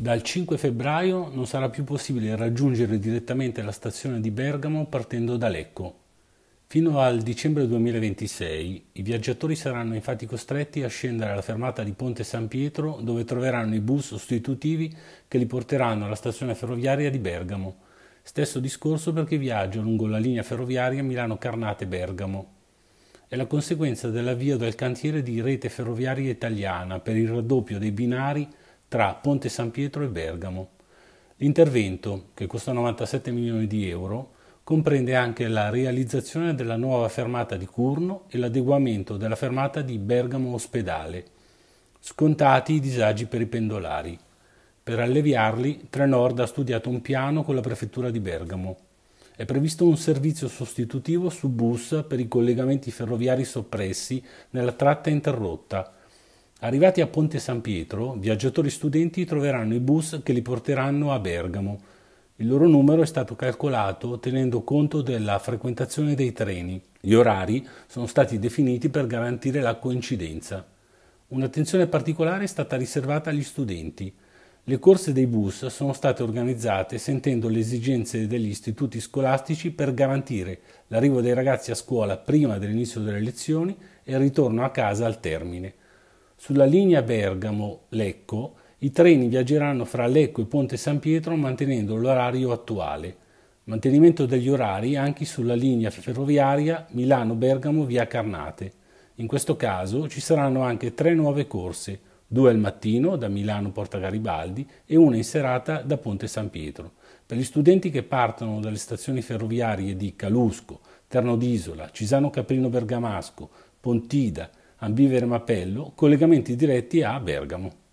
Dal 5 febbraio non sarà più possibile raggiungere direttamente la stazione di Bergamo partendo da Lecco. Fino al dicembre 2026 i viaggiatori saranno infatti costretti a scendere alla fermata di Ponte San Pietro dove troveranno i bus sostitutivi che li porteranno alla stazione ferroviaria di Bergamo. Stesso discorso per chi viaggia lungo la linea ferroviaria Milano-Carnate-Bergamo. È la conseguenza dell'avvio del cantiere di rete ferroviaria italiana per il raddoppio dei binari tra Ponte San Pietro e Bergamo. L'intervento, che costa 97 milioni di euro, comprende anche la realizzazione della nuova fermata di Curno e l'adeguamento della fermata di Bergamo Ospedale. Scontati i disagi per i pendolari. Per alleviarli, Trenord ha studiato un piano con la prefettura di Bergamo. È previsto un servizio sostitutivo su bus per i collegamenti ferroviari soppressi nella tratta interrotta Arrivati a Ponte San Pietro, viaggiatori studenti troveranno i bus che li porteranno a Bergamo. Il loro numero è stato calcolato tenendo conto della frequentazione dei treni. Gli orari sono stati definiti per garantire la coincidenza. Un'attenzione particolare è stata riservata agli studenti. Le corse dei bus sono state organizzate sentendo le esigenze degli istituti scolastici per garantire l'arrivo dei ragazzi a scuola prima dell'inizio delle lezioni e il ritorno a casa al termine. Sulla linea Bergamo-Lecco i treni viaggeranno fra Lecco e Ponte San Pietro mantenendo l'orario attuale. Mantenimento degli orari anche sulla linea ferroviaria Milano-Bergamo via Carnate. In questo caso ci saranno anche tre nuove corse, due al mattino da Milano Porta Garibaldi e una in serata da Ponte San Pietro. Per gli studenti che partono dalle stazioni ferroviarie di Calusco, Terno d'Isola, Cisano Caprino Bergamasco, Pontida, a Vivere Mapello, collegamenti diretti a Bergamo.